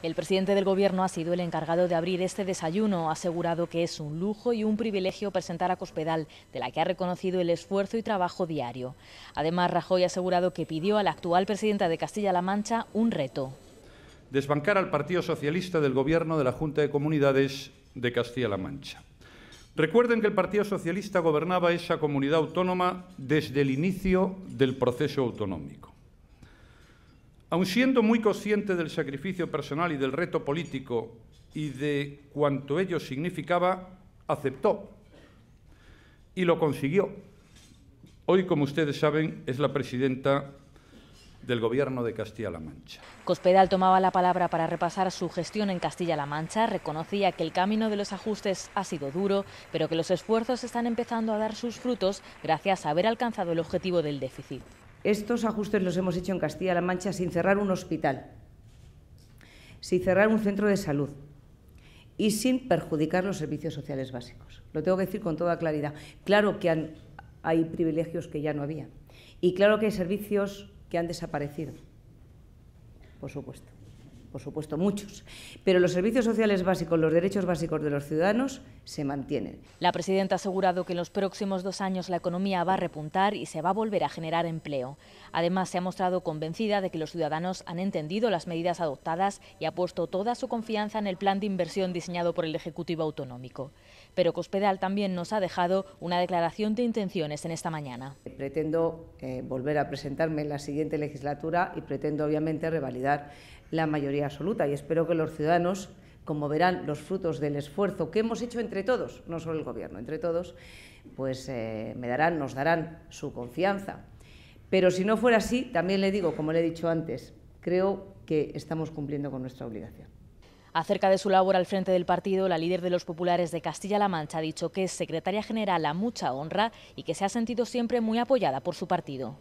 El presidente del Gobierno ha sido el encargado de abrir este desayuno. Ha asegurado que es un lujo y un privilegio presentar a Cospedal, de la que ha reconocido el esfuerzo y trabajo diario. Además, Rajoy ha asegurado que pidió a la actual presidenta de Castilla-La Mancha un reto. Desbancar al Partido Socialista del Gobierno de la Junta de Comunidades de Castilla-La Mancha. Recuerden que el Partido Socialista gobernaba esa comunidad autónoma desde el inicio del proceso autonómico. Aun siendo muy consciente del sacrificio personal y del reto político y de cuanto ello significaba, aceptó y lo consiguió. Hoy, como ustedes saben, es la presidenta del Gobierno de Castilla-La Mancha. Cospedal tomaba la palabra para repasar su gestión en Castilla-La Mancha, reconocía que el camino de los ajustes ha sido duro, pero que los esfuerzos están empezando a dar sus frutos gracias a haber alcanzado el objetivo del déficit. Estos ajustes los hemos hecho en Castilla-La Mancha sin cerrar un hospital, sin cerrar un centro de salud y sin perjudicar los servicios sociales básicos. Lo tengo que decir con toda claridad. Claro que hay privilegios que ya no había y claro que hay servicios que han desaparecido, por supuesto por supuesto muchos, pero los servicios sociales básicos, los derechos básicos de los ciudadanos se mantienen. La presidenta ha asegurado que en los próximos dos años la economía va a repuntar y se va a volver a generar empleo. Además, se ha mostrado convencida de que los ciudadanos han entendido las medidas adoptadas y ha puesto toda su confianza en el plan de inversión diseñado por el Ejecutivo Autonómico. Pero Cospedal también nos ha dejado una declaración de intenciones en esta mañana. Pretendo eh, volver a presentarme en la siguiente legislatura y pretendo obviamente revalidar la mayoría absoluta y espero que los ciudadanos, como verán los frutos del esfuerzo que hemos hecho entre todos, no solo el Gobierno, entre todos, pues eh, me darán, nos darán su confianza. Pero si no fuera así, también le digo, como le he dicho antes, creo que estamos cumpliendo con nuestra obligación. Acerca de su labor al frente del partido, la líder de los populares de Castilla-La Mancha ha dicho que es secretaria general a mucha honra y que se ha sentido siempre muy apoyada por su partido.